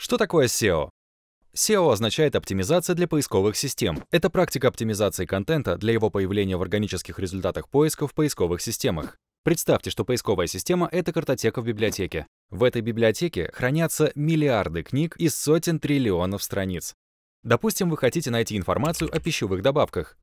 Что такое SEO? SEO означает оптимизация для поисковых систем. Это практика оптимизации контента для его появления в органических результатах поиска в поисковых системах. Представьте, что поисковая система — это картотека в библиотеке. В этой библиотеке хранятся миллиарды книг из сотен триллионов страниц. Допустим, вы хотите найти информацию о пищевых добавках.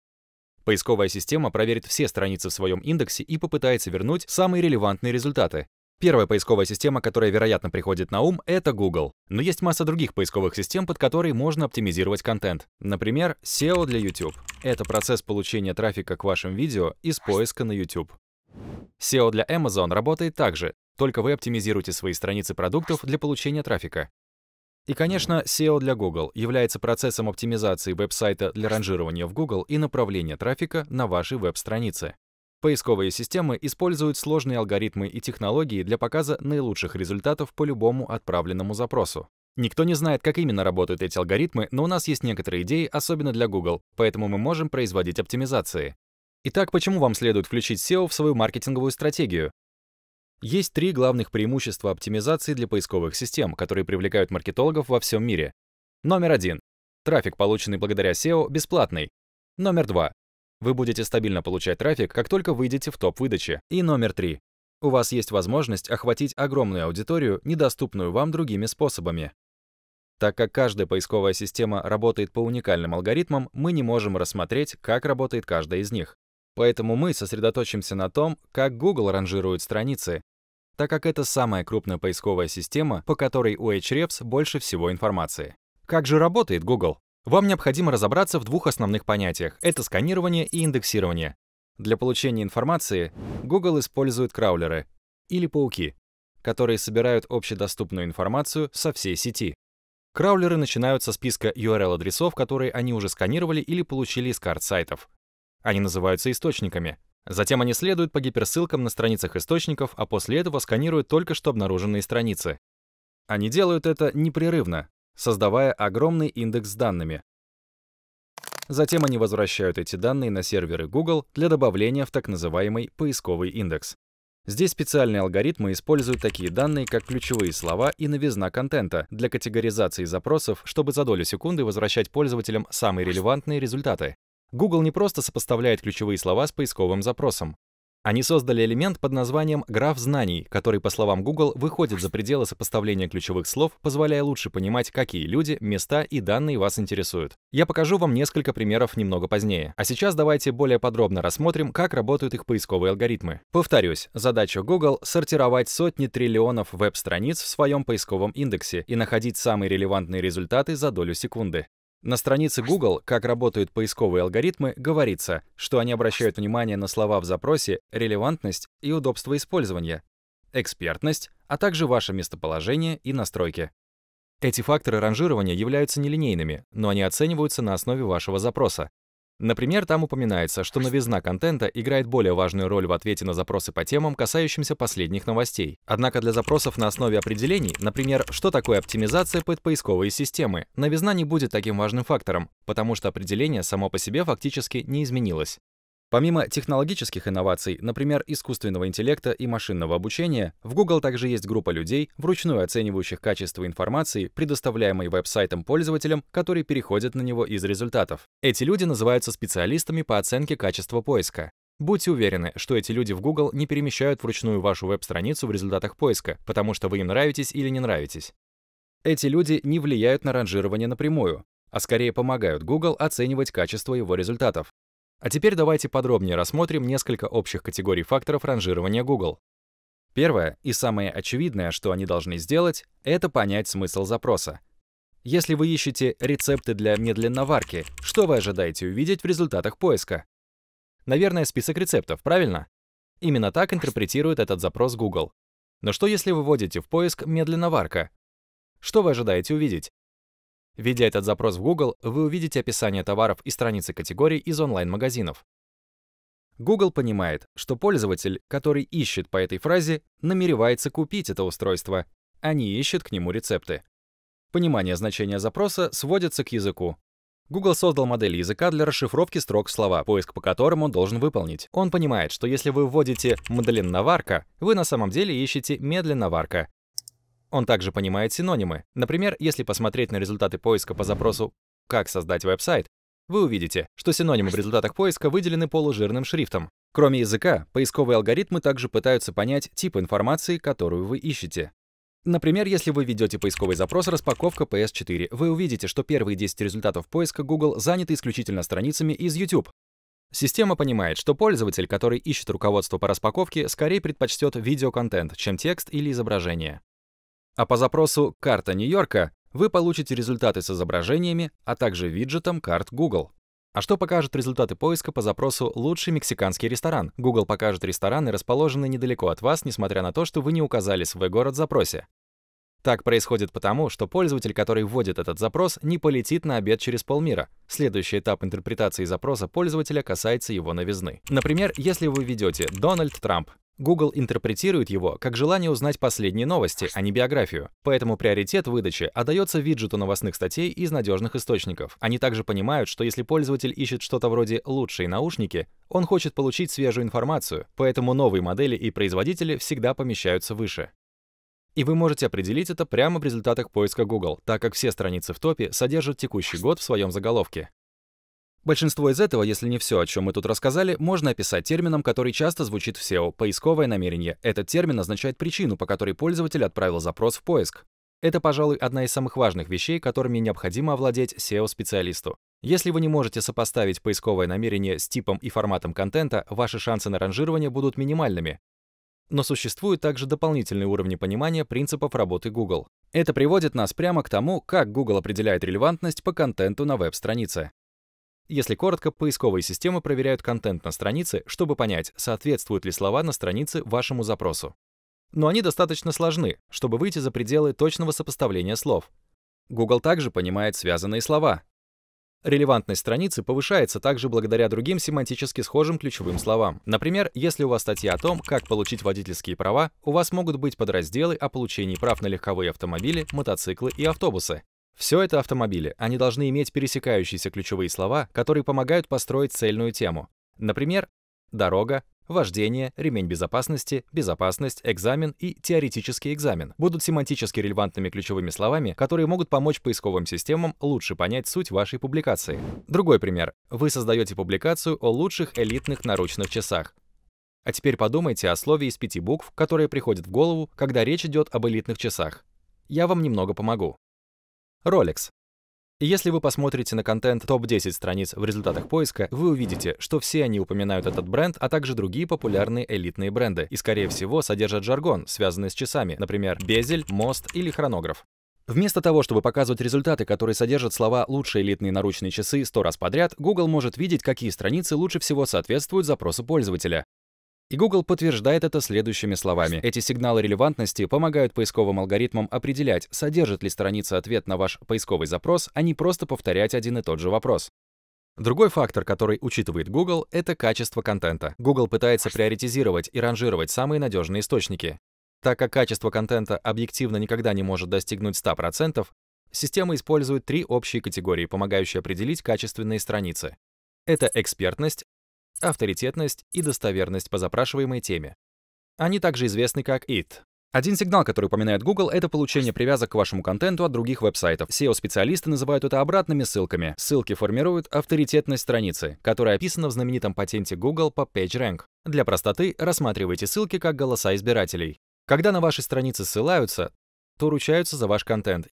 Поисковая система проверит все страницы в своем индексе и попытается вернуть самые релевантные результаты. Первая поисковая система, которая, вероятно, приходит на ум, это Google. Но есть масса других поисковых систем, под которые можно оптимизировать контент. Например, SEO для YouTube. Это процесс получения трафика к вашим видео из поиска на YouTube. SEO для Amazon работает также, только вы оптимизируете свои страницы продуктов для получения трафика. И, конечно, SEO для Google является процессом оптимизации веб-сайта для ранжирования в Google и направления трафика на вашей веб-странице. Поисковые системы используют сложные алгоритмы и технологии для показа наилучших результатов по любому отправленному запросу. Никто не знает, как именно работают эти алгоритмы, но у нас есть некоторые идеи, особенно для Google, поэтому мы можем производить оптимизации. Итак, почему вам следует включить SEO в свою маркетинговую стратегию? Есть три главных преимущества оптимизации для поисковых систем, которые привлекают маркетологов во всем мире. Номер один. Трафик, полученный благодаря SEO, бесплатный. Номер два. Вы будете стабильно получать трафик, как только выйдете в топ выдачи. И номер три. У вас есть возможность охватить огромную аудиторию, недоступную вам другими способами. Так как каждая поисковая система работает по уникальным алгоритмам, мы не можем рассмотреть, как работает каждая из них. Поэтому мы сосредоточимся на том, как Google ранжирует страницы, так как это самая крупная поисковая система, по которой у Ahrefs больше всего информации. Как же работает Google? Вам необходимо разобраться в двух основных понятиях — это сканирование и индексирование. Для получения информации Google использует краулеры или пауки, которые собирают общедоступную информацию со всей сети. Краулеры начинают со списка URL-адресов, которые они уже сканировали или получили из карт сайтов. Они называются источниками. Затем они следуют по гиперссылкам на страницах источников, а после этого сканируют только что обнаруженные страницы. Они делают это непрерывно, создавая огромный индекс с данными. Затем они возвращают эти данные на серверы Google для добавления в так называемый поисковый индекс. Здесь специальные алгоритмы используют такие данные, как ключевые слова и новизна контента для категоризации запросов, чтобы за долю секунды возвращать пользователям самые релевантные результаты. Google не просто сопоставляет ключевые слова с поисковым запросом. Они создали элемент под названием «Граф знаний», который, по словам Google, выходит за пределы сопоставления ключевых слов, позволяя лучше понимать, какие люди, места и данные вас интересуют. Я покажу вам несколько примеров немного позднее. А сейчас давайте более подробно рассмотрим, как работают их поисковые алгоритмы. Повторюсь, задача Google — сортировать сотни триллионов веб-страниц в своем поисковом индексе и находить самые релевантные результаты за долю секунды. На странице Google «Как работают поисковые алгоритмы» говорится, что они обращают внимание на слова в запросе, релевантность и удобство использования, экспертность, а также ваше местоположение и настройки. Эти факторы ранжирования являются нелинейными, но они оцениваются на основе вашего запроса. Например, там упоминается, что новизна контента играет более важную роль в ответе на запросы по темам, касающимся последних новостей. Однако для запросов на основе определений, например, что такое оптимизация под поисковые системы, новизна не будет таким важным фактором, потому что определение само по себе фактически не изменилось. Помимо технологических инноваций, например, искусственного интеллекта и машинного обучения, в Google также есть группа людей, вручную оценивающих качество информации, предоставляемой веб-сайтом пользователям, которые переходят на него из результатов. Эти люди называются специалистами по оценке качества поиска. Будьте уверены, что эти люди в Google не перемещают вручную вашу веб-страницу в результатах поиска, потому что вы им нравитесь или не нравитесь. Эти люди не влияют на ранжирование напрямую, а скорее помогают Google оценивать качество его результатов. А теперь давайте подробнее рассмотрим несколько общих категорий факторов ранжирования Google. Первое и самое очевидное, что они должны сделать, это понять смысл запроса. Если вы ищете рецепты для медленноварки, что вы ожидаете увидеть в результатах поиска? Наверное, список рецептов, правильно? Именно так интерпретирует этот запрос Google. Но что если вы вводите в поиск медленноварка? Что вы ожидаете увидеть? Введя этот запрос в Google, вы увидите описание товаров и страницы категорий из онлайн-магазинов. Google понимает, что пользователь, который ищет по этой фразе, намеревается купить это устройство, а не ищет к нему рецепты. Понимание значения запроса сводится к языку. Google создал модель языка для расшифровки строк слова, поиск по которым он должен выполнить. Он понимает, что если вы вводите «мадалинноварка», вы на самом деле ищете «медленноварка», он также понимает синонимы. Например, если посмотреть на результаты поиска по запросу «Как создать веб-сайт», вы увидите, что синонимы в результатах поиска выделены полужирным шрифтом. Кроме языка, поисковые алгоритмы также пытаются понять тип информации, которую вы ищете. Например, если вы ведете поисковый запрос «Распаковка PS4», вы увидите, что первые 10 результатов поиска Google заняты исключительно страницами из YouTube. Система понимает, что пользователь, который ищет руководство по распаковке, скорее предпочтет видеоконтент, чем текст или изображение. А по запросу «Карта Нью-Йорка» вы получите результаты с изображениями, а также виджетом карт Google. А что покажут результаты поиска по запросу «Лучший мексиканский ресторан»? Google покажет рестораны, расположенные недалеко от вас, несмотря на то, что вы не указали свой город в запросе. Так происходит потому, что пользователь, который вводит этот запрос, не полетит на обед через полмира. Следующий этап интерпретации запроса пользователя касается его новизны. Например, если вы ведете «Дональд Трамп», Google интерпретирует его как желание узнать последние новости, а не биографию. Поэтому приоритет выдачи отдается виджету новостных статей из надежных источников. Они также понимают, что если пользователь ищет что-то вроде «лучшие наушники», он хочет получить свежую информацию, поэтому новые модели и производители всегда помещаются выше. И вы можете определить это прямо в результатах поиска Google, так как все страницы в топе содержат текущий год в своем заголовке. Большинство из этого, если не все, о чем мы тут рассказали, можно описать термином, который часто звучит в SEO — поисковое намерение. Этот термин означает причину, по которой пользователь отправил запрос в поиск. Это, пожалуй, одна из самых важных вещей, которыми необходимо овладеть SEO-специалисту. Если вы не можете сопоставить поисковое намерение с типом и форматом контента, ваши шансы на ранжирование будут минимальными. Но существуют также дополнительные уровни понимания принципов работы Google. Это приводит нас прямо к тому, как Google определяет релевантность по контенту на веб-странице. Если коротко, поисковые системы проверяют контент на странице, чтобы понять, соответствуют ли слова на странице вашему запросу. Но они достаточно сложны, чтобы выйти за пределы точного сопоставления слов. Google также понимает связанные слова. Релевантность страницы повышается также благодаря другим семантически схожим ключевым словам. Например, если у вас статья о том, как получить водительские права, у вас могут быть подразделы о получении прав на легковые автомобили, мотоциклы и автобусы. Все это автомобили. Они должны иметь пересекающиеся ключевые слова, которые помогают построить цельную тему. Например, дорога, вождение, ремень безопасности, безопасность, экзамен и теоретический экзамен будут семантически релевантными ключевыми словами, которые могут помочь поисковым системам лучше понять суть вашей публикации. Другой пример. Вы создаете публикацию о лучших элитных наручных часах. А теперь подумайте о слове из пяти букв, которое приходит в голову, когда речь идет об элитных часах. Я вам немного помогу. Rolex. Если вы посмотрите на контент топ-10 страниц в результатах поиска, вы увидите, что все они упоминают этот бренд, а также другие популярные элитные бренды, и, скорее всего, содержат жаргон, связанный с часами, например, безель, мост или хронограф. Вместо того, чтобы показывать результаты, которые содержат слова «лучшие элитные наручные часы» сто раз подряд, Google может видеть, какие страницы лучше всего соответствуют запросу пользователя. И Google подтверждает это следующими словами. Эти сигналы релевантности помогают поисковым алгоритмам определять, содержит ли страница ответ на ваш поисковый запрос, а не просто повторять один и тот же вопрос. Другой фактор, который учитывает Google, это качество контента. Google пытается приоритизировать и ранжировать самые надежные источники. Так как качество контента объективно никогда не может достигнуть 100%, система использует три общие категории, помогающие определить качественные страницы. Это экспертность, авторитетность и достоверность по запрашиваемой теме. Они также известны как IT. Один сигнал, который упоминает Google, это получение привязок к вашему контенту от других веб-сайтов. SEO-специалисты называют это обратными ссылками. Ссылки формируют авторитетность страницы, которая описана в знаменитом патенте Google по PageRank. Для простоты рассматривайте ссылки как голоса избирателей. Когда на вашей странице ссылаются, то ручаются за ваш контент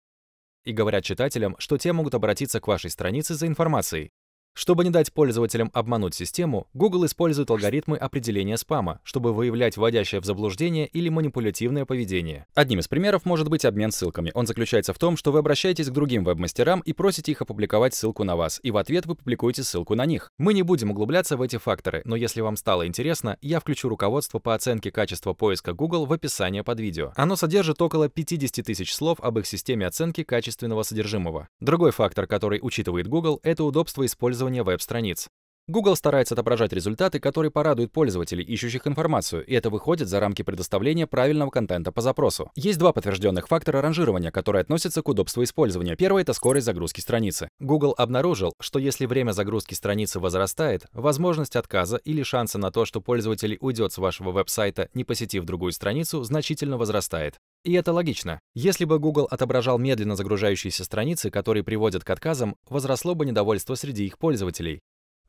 и говорят читателям, что те могут обратиться к вашей странице за информацией. Чтобы не дать пользователям обмануть систему, Google использует алгоритмы определения спама, чтобы выявлять вводящее в заблуждение или манипулятивное поведение. Одним из примеров может быть обмен ссылками. Он заключается в том, что вы обращаетесь к другим веб-мастерам и просите их опубликовать ссылку на вас, и в ответ вы публикуете ссылку на них. Мы не будем углубляться в эти факторы, но если вам стало интересно, я включу руководство по оценке качества поиска Google в описание под видео. Оно содержит около 50 тысяч слов об их системе оценки качественного содержимого. Другой фактор, который учитывает Google, это удобство использования использования веб-страниц. Google старается отображать результаты, которые порадуют пользователей, ищущих информацию, и это выходит за рамки предоставления правильного контента по запросу. Есть два подтвержденных фактора ранжирования, которые относятся к удобству использования. Первый — это скорость загрузки страницы. Google обнаружил, что если время загрузки страницы возрастает, возможность отказа или шансы на то, что пользователь уйдет с вашего веб-сайта, не посетив другую страницу, значительно возрастает. И это логично. Если бы Google отображал медленно загружающиеся страницы, которые приводят к отказам, возросло бы недовольство среди их пользователей.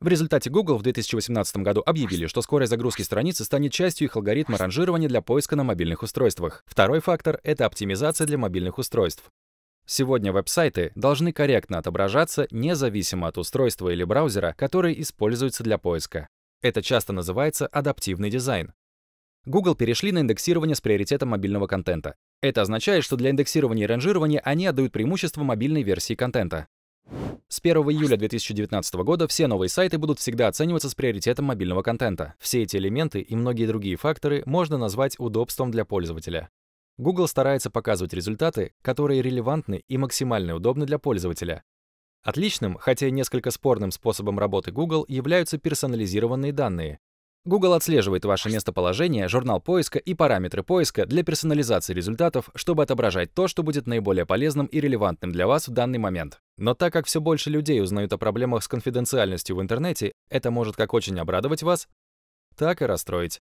В результате Google в 2018 году объявили, что скорость загрузки страницы станет частью их алгоритма ранжирования для поиска на мобильных устройствах. Второй фактор — это оптимизация для мобильных устройств. Сегодня веб-сайты должны корректно отображаться независимо от устройства или браузера, который используется для поиска. Это часто называется адаптивный дизайн. Google перешли на индексирование с приоритетом мобильного контента. Это означает, что для индексирования и ранжирования они отдают преимущество мобильной версии контента. С 1 июля 2019 года все новые сайты будут всегда оцениваться с приоритетом мобильного контента. Все эти элементы и многие другие факторы можно назвать удобством для пользователя. Google старается показывать результаты, которые релевантны и максимально удобны для пользователя. Отличным, хотя и несколько спорным способом работы Google являются персонализированные данные. Google отслеживает ваше местоположение, журнал поиска и параметры поиска для персонализации результатов, чтобы отображать то, что будет наиболее полезным и релевантным для вас в данный момент. Но так как все больше людей узнают о проблемах с конфиденциальностью в интернете, это может как очень обрадовать вас, так и расстроить.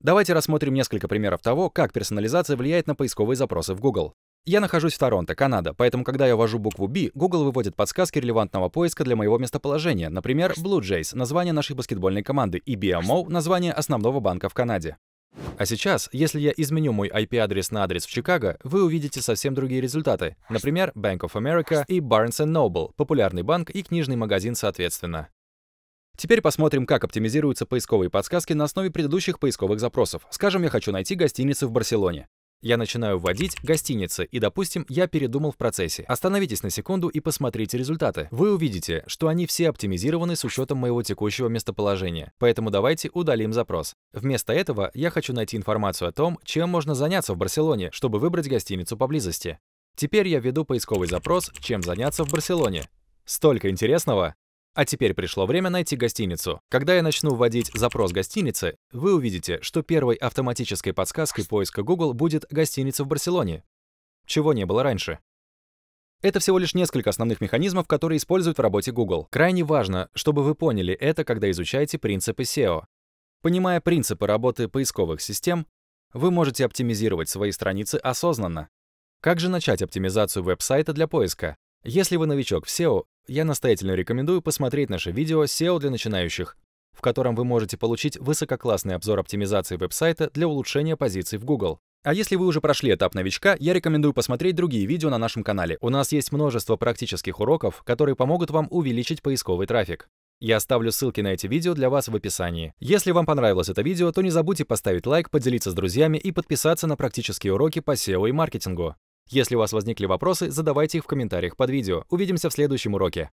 Давайте рассмотрим несколько примеров того, как персонализация влияет на поисковые запросы в Google. Я нахожусь в Торонто, Канада, поэтому когда я ввожу букву B, Google выводит подсказки релевантного поиска для моего местоположения, например, Blue Jays — название нашей баскетбольной команды, и BMO — название основного банка в Канаде. А сейчас, если я изменю мой IP-адрес на адрес в Чикаго, вы увидите совсем другие результаты. Например, Bank of America и Barnes Noble, популярный банк и книжный магазин соответственно. Теперь посмотрим, как оптимизируются поисковые подсказки на основе предыдущих поисковых запросов. Скажем, я хочу найти гостиницы в Барселоне. Я начинаю вводить гостиницы, и, допустим, я передумал в процессе. Остановитесь на секунду и посмотрите результаты. Вы увидите, что они все оптимизированы с учетом моего текущего местоположения. Поэтому давайте удалим запрос. Вместо этого я хочу найти информацию о том, чем можно заняться в Барселоне, чтобы выбрать гостиницу поблизости. Теперь я введу поисковый запрос «Чем заняться в Барселоне». Столько интересного! А теперь пришло время найти гостиницу. Когда я начну вводить запрос гостиницы, вы увидите, что первой автоматической подсказкой поиска Google будет гостиница в Барселоне. Чего не было раньше. Это всего лишь несколько основных механизмов, которые используют в работе Google. Крайне важно, чтобы вы поняли это, когда изучаете принципы SEO. Понимая принципы работы поисковых систем, вы можете оптимизировать свои страницы осознанно. Как же начать оптимизацию веб-сайта для поиска? Если вы новичок в SEO, я настоятельно рекомендую посмотреть наше видео «SEO для начинающих», в котором вы можете получить высококлассный обзор оптимизации веб-сайта для улучшения позиций в Google. А если вы уже прошли этап новичка, я рекомендую посмотреть другие видео на нашем канале. У нас есть множество практических уроков, которые помогут вам увеличить поисковый трафик. Я оставлю ссылки на эти видео для вас в описании. Если вам понравилось это видео, то не забудьте поставить лайк, поделиться с друзьями и подписаться на практические уроки по SEO и маркетингу. Если у вас возникли вопросы, задавайте их в комментариях под видео. Увидимся в следующем уроке.